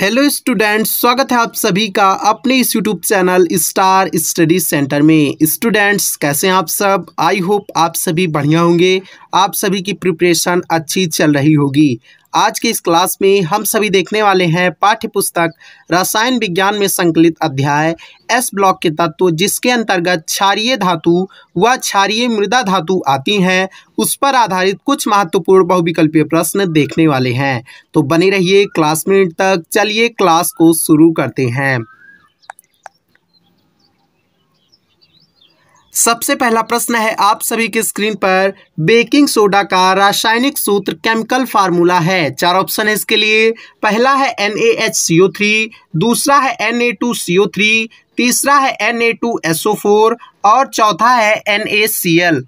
hello students स्वागत है आप सभी का अपने इस YouTube channel star study centre में स्टूडेंट्स कैसे हैं आप सब आई होप आप सभी बढ़िया होंगे आप सभी की प्रिपरेशन अच्छी चल रही होगी आज की इस क्लास में हम सभी देखने वाले हैं पाठ्य पुस्तक रसायन विज्ञान में संकलित अध्याय एस ब्लॉक के तत्व जिसके अंतर्गत क्षारीय धातु व क्षारीय मृदा धातु आती हैं उस पर आधारित कुछ महत्वपूर्ण बहुविकल्पीय प्रश्न देखने वाले हैं तो बने रहिए क्लास तक चलिए क्लास को शुरू करते हैं सबसे पहला प्रश्न है आप सभी के स्क्रीन पर बेकिंग सोडा का रासायनिक सूत्र केमिकल फार्मूला है चार ऑप्शन है इसके लिए पहला है N A H C O three दूसरा है N A two C O three तीसरा है N A two S O four और चौथा है एन ए सी एल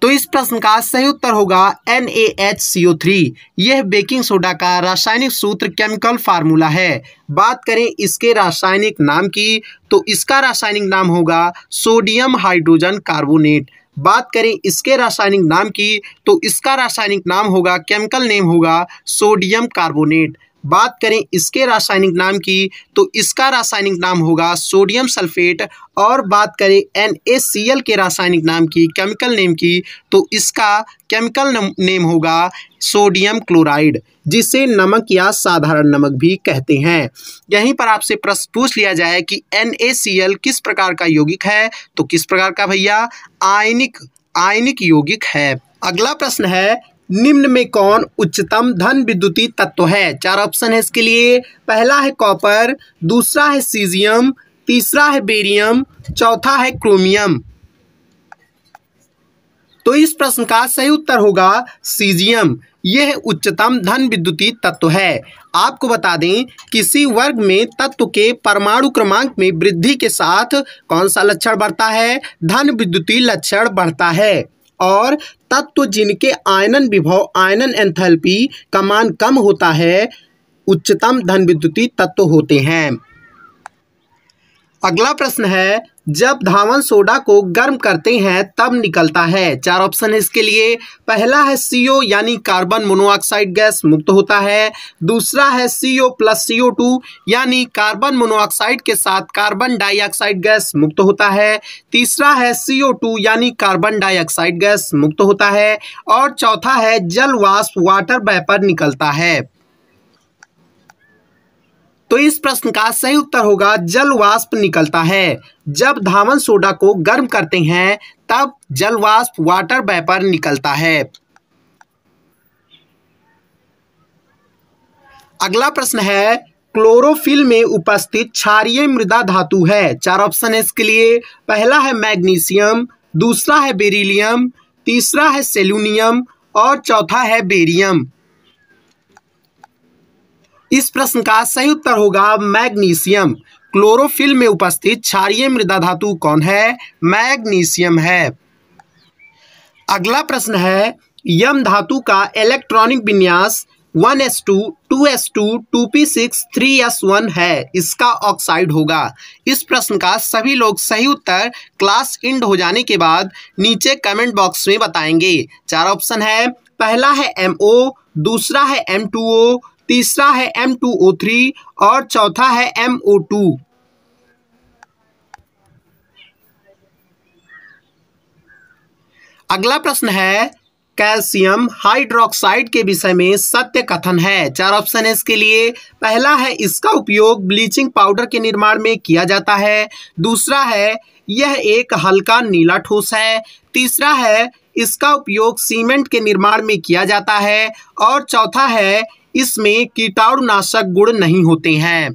तो इस प्रश्न का सही उत्तर होगा N A H C O three यह बेकिंग सोडा का रासायनिक सूत्र केमिकल फार्मूला है बात करें इसके रासायनिक नाम की तो इसका रासायनिक नाम होगा सोडियम हाइड्रोजन कार्बोनेट बात करें इसके रासायनिक नाम की तो इसका रासायनिक नाम होगा केमिकल नेम होगा सोडियम कार्बोनेट बात करें इसके रासायनिक नाम की तो इसका रासायनिक नाम होगा सोडियम सल्फेट और बात करें एन के रासायनिक नाम की केमिकल नेम की तो इसका केमिकल नेम होगा सोडियम क्लोराइड जिसे नमक या साधारण नमक भी कहते हैं यहीं पर आपसे प्रश्न पूछ लिया जाए कि एन किस प्रकार का यौगिक है तो किस प्रकार का भैया आयनिक आयनिक यौगिक है अगला प्रश्न है निम्न में कौन उच्चतम धन विद्युती तत्व है चार ऑप्शन है इसके लिए पहला है कॉपर दूसरा है सीजियम तीसरा है बेरियम चौथा है क्रोमियम तो इस प्रश्न का सही उत्तर होगा सीजियम यह उच्चतम धन विद्युती तत्व है आपको बता दें किसी वर्ग में तत्व के परमाणु क्रमांक में वृद्धि के साथ कौन सा लक्षण बढ़ता है धन विद्युती लक्षण बढ़ता है और तत्व तो जिनके आयनन विभव आयनन एंथैल्पी का मान कम होता है उच्चतम धन विद्युतीय तत्व होते हैं अगला प्रश्न है जब धावन सोडा को गर्म करते हैं तब निकलता है चार ऑप्शन है इसके लिए पहला है ओ यानी कार्बन मोनोऑक्साइड गैस मुक्त होता है दूसरा है ओ प्लस ओ टू यानी कार्बन मोनोऑक्साइड के साथ कार्बन डाइऑक्साइड गैस मुक्त होता है तीसरा है ओ टू यानी कार्बन डाइऑक्साइड गैस मुक्त होता है और चौथा है जल वाष्प वाटर वेपर निकलता है तो इस प्रश्न का सही उत्तर होगा जल वाष्प निकलता है जब धावन सोडा को गर्म करते हैं तब जल वाष्प वाटर वेपर निकलता है अगला प्रश्न है क्लोरोफिल में उपस्थित क्षारिय मृदा धातु है चार ऑप्शन है इसके लिए पहला है मैग्नीशियम दूसरा है बेरिलियम तीसरा है सेलूनियम और चौथा है बेरियम इस प्रश्न का सही उत्तर होगा मैग्नीशियम क्लोरोफिल में उपस्थित क्षारिय मृदा धातु कौन है मैग्नीशियम है अगला प्रश्न है यम धातु का इलेक्ट्रॉनिक विन्यास 1s2, 2s2, 2p6, 3s1 है इसका ऑक्साइड होगा इस प्रश्न का सभी लोग सही उत्तर क्लास इंड हो जाने के बाद नीचे कमेंट बॉक्स में बताएंगे चार ऑप्शन है पहला है MO, दूसरा है M2O, तीसरा है एम टू ओ थ्री और चौथा है एम ओ टू अगला प्रश्न है कैल्शियम हाइड्रोक्साइड के विषय में सत्य कथन है चार ऑप्शन है इसके लिए पहला है इसका उपयोग ब्लीचिंग पाउडर के निर्माण में किया जाता है दूसरा है यह एक हल्का नीला ठोस है तीसरा है इसका उपयोग सीमेंट के निर्माण में किया जाता है और चौथा है इसमें कीटाणुनाशक गुण नहीं होते हैं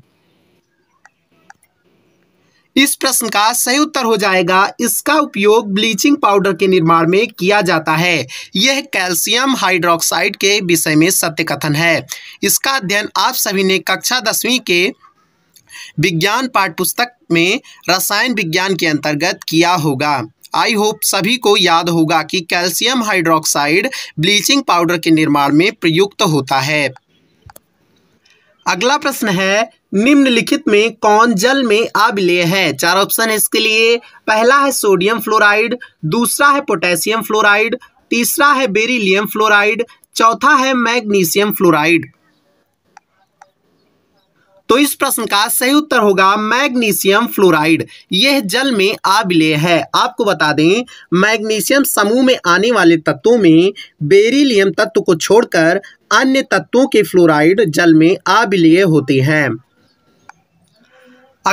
इस प्रश्न का सही उत्तर हो जाएगा इसका उपयोग ब्लीचिंग पाउडर के निर्माण में किया जाता है यह कैल्शियम हाइड्रोक्साइड के विषय में सत्य कथन है इसका अध्ययन आप सभी ने कक्षा दसवीं के विज्ञान पाठ्यपुस्तक में रसायन विज्ञान के अंतर्गत किया होगा आई होप सभी को याद होगा कि कैल्शियम हाइड्रोक्साइड ब्लीचिंग पाउडर के निर्माण में प्रयुक्त होता है अगला प्रश्न है निम्नलिखित में कौन जल में आविलेय है चार ऑप्शन है इसके लिए पहला है सोडियम फ्लोराइड दूसरा है पोटेशियम फ्लोराइड तीसरा है बेरिलियम फ्लोराइड चौथा है मैग्नीशियम फ्लोराइड तो इस प्रश्न का सही उत्तर होगा मैग्नीशियम फ्लोराइड यह जल में आबिले है आपको बता दें मैग्नीशियम समूह में आने वाले तत्वों में बेरिलियम तत्व को छोड़कर अन्य तत्वों के फ्लोराइड जल में आबिले होते हैं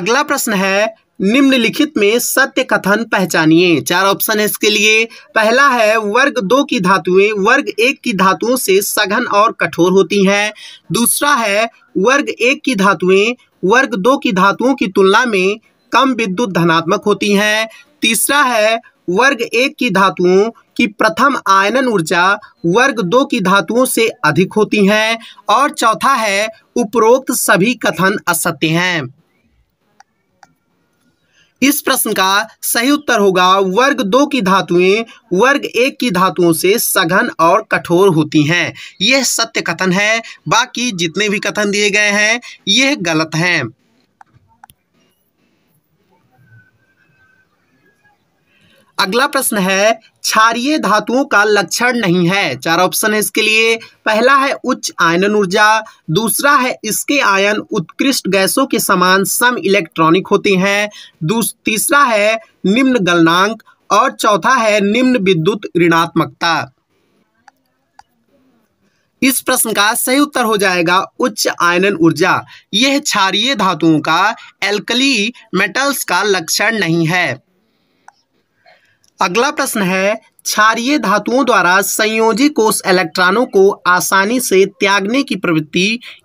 अगला प्रश्न है निम्नलिखित में सत्य कथन पहचानिए चार ऑप्शन है इसके लिए पहला है वर्ग दो की धातुएं वर्ग एक की धातुओं से सघन और कठोर होती हैं दूसरा है वर्ग एक की धातुएं वर्ग दो की धातुओं की तुलना में कम विद्युत धनात्मक होती हैं तीसरा है वर्ग एक की धातुओं की प्रथम आयनन ऊर्जा वर्ग दो की धातुओं से अधिक होती हैं और चौथा है उपरोक्त सभी कथन असत्य हैं इस प्रश्न का सही उत्तर होगा वर्ग दो की धातुएं वर्ग एक की धातुओं से सघन और कठोर होती हैं यह सत्य कथन है बाकी जितने भी कथन दिए गए हैं यह गलत हैं अगला प्रश्न है क्षारीय धातुओं का लक्षण नहीं है चार ऑप्शन है इसके लिए पहला है उच्च आयनन ऊर्जा दूसरा है इसके आयन उत्कृष्ट गैसों के समान सम इलेक्ट्रॉनिक होते हैं तीसरा है निम्न गलनांक और चौथा है निम्न विद्युत ऋणात्मकता इस प्रश्न का सही उत्तर हो जाएगा उच्च आयनन ऊर्जा यह क्षारीय धातुओं का एल्कली मेटल्स का लक्षण नहीं है अगला प्रश्न है क्षारिय धातुओं द्वारा संयोजी कोष इलेक्ट्रॉनों को आसानी से त्यागने की प्रवृत्ति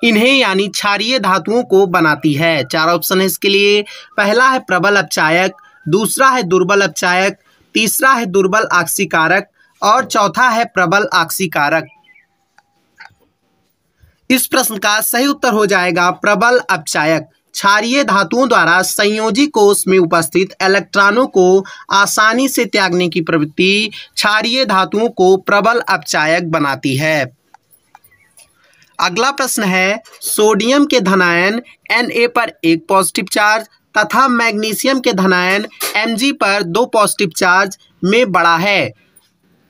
इन्हें यानी क्षारिय धातुओं को बनाती है चार ऑप्शन है इसके लिए पहला है प्रबल अपचायक दूसरा है दुर्बल अपचायक तीसरा है दुर्बल आक्सीकारक और चौथा है प्रबल आक्सीकारक इस प्रश्न का सही उत्तर हो जाएगा प्रबल अपचायक क्षारीय धातुओं द्वारा संयोजी कोष में उपस्थित इलेक्ट्रॉनों को आसानी से त्यागने की प्रवृत्ति क्षारीय धातुओं को प्रबल अपचायक बनाती है अगला प्रश्न है सोडियम के धनायन Na पर एक पॉजिटिव चार्ज तथा मैग्नीशियम के धनायन Mg पर दो पॉजिटिव चार्ज में बड़ा है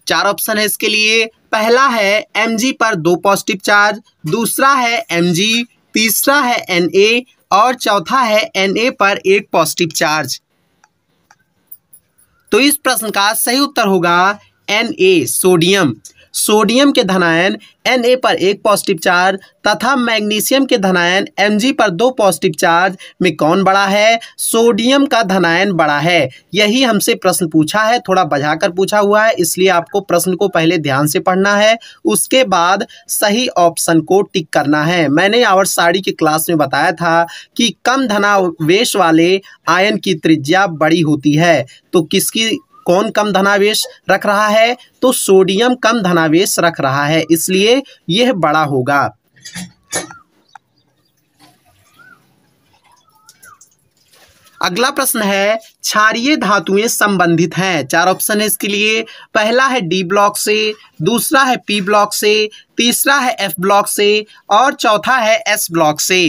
चार ऑप्शन है इसके लिए पहला है Mg पर दो पॉजिटिव चार्ज दूसरा है Mg तीसरा है Na और चौथा है एन ए पर एक पॉजिटिव चार्ज तो इस प्रश्न का सही उत्तर होगा एन ए सोडियम सोडियम के धनायन Na पर एक पॉजिटिव चार्ज तथा मैग्नीशियम के धनायन Mg पर दो पॉजिटिव चार्ज में कौन बड़ा है सोडियम का धनायन बड़ा है यही हमसे प्रश्न पूछा है थोड़ा कर पूछा हुआ है इसलिए आपको प्रश्न को पहले ध्यान से पढ़ना है उसके बाद सही ऑप्शन को टिक करना है मैंने आवर साड़ी की क्लास में बताया था कि कम धनावेश वाले आयन की त्रिज्या बड़ी होती है तो किसकी कौन कम धनावेश रख रहा है तो सोडियम कम धनावेश रख रहा है इसलिए यह बड़ा होगा अगला प्रश्न है क्षारीय धातुएं संबंधित हैं चार ऑप्शन है इसके लिए पहला है डी ब्लॉक से दूसरा है पी ब्लॉक से तीसरा है एफ ब्लॉक से और चौथा है एस ब्लॉक से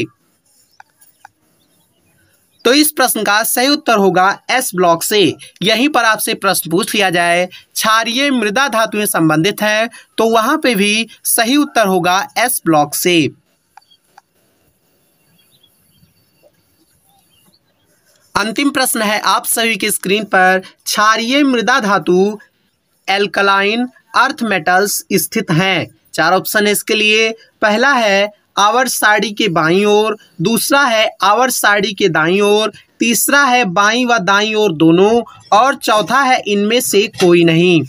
तो इस प्रश्न का सही उत्तर होगा एस ब्लॉक से यहीं पर आपसे प्रश्न पूछ लिया जाए क्षारिय मृदा धातुएं संबंधित हैं तो वहां पे भी सही उत्तर होगा एस ब्लॉक से अंतिम प्रश्न है आप सभी की स्क्रीन पर क्षारिय मृदा धातु एल्कलाइन अर्थ मेटल्स स्थित हैं चार ऑप्शन है इसके लिए पहला है आवर साड़ी के बाई ओर दूसरा है आवर साड़ी के दाई ओर तीसरा है बाई व दाई ओर दोनों और चौथा है इनमें से कोई नहीं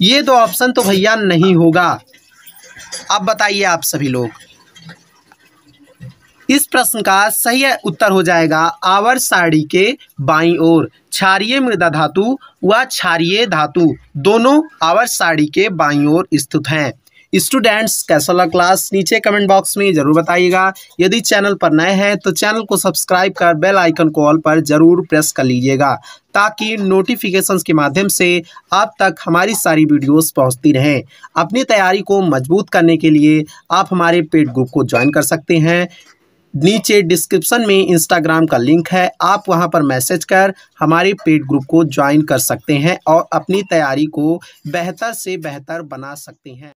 ये दो ऑप्शन तो भैया नहीं होगा अब बताइए आप सभी लोग इस प्रश्न का सही उत्तर हो जाएगा आवर साड़ी के बाई ओर क्षारिय मृदा धातु व क्षारिय धातु दोनों आवर साड़ी के बाई ओर स्थित हैं स्टूडेंट्स कैसा लगा क्लास नीचे कमेंट बॉक्स में जरूर बताइएगा यदि चैनल पर नए हैं तो चैनल को सब्सक्राइब कर बेल आइकन को ऑल पर जरूर प्रेस कर लीजिएगा ताकि नोटिफिकेशंस के माध्यम से आप तक हमारी सारी वीडियोस पहुंचती रहें अपनी तैयारी को मजबूत करने के लिए आप हमारे पेड ग्रुप को ज्वाइन कर सकते हैं नीचे डिस्क्रिप्शन में इंस्टाग्राम का लिंक है आप वहां पर मैसेज कर हमारे पेड ग्रुप को ज्वाइन कर सकते हैं और अपनी तैयारी को बेहतर से बेहतर बना सकते हैं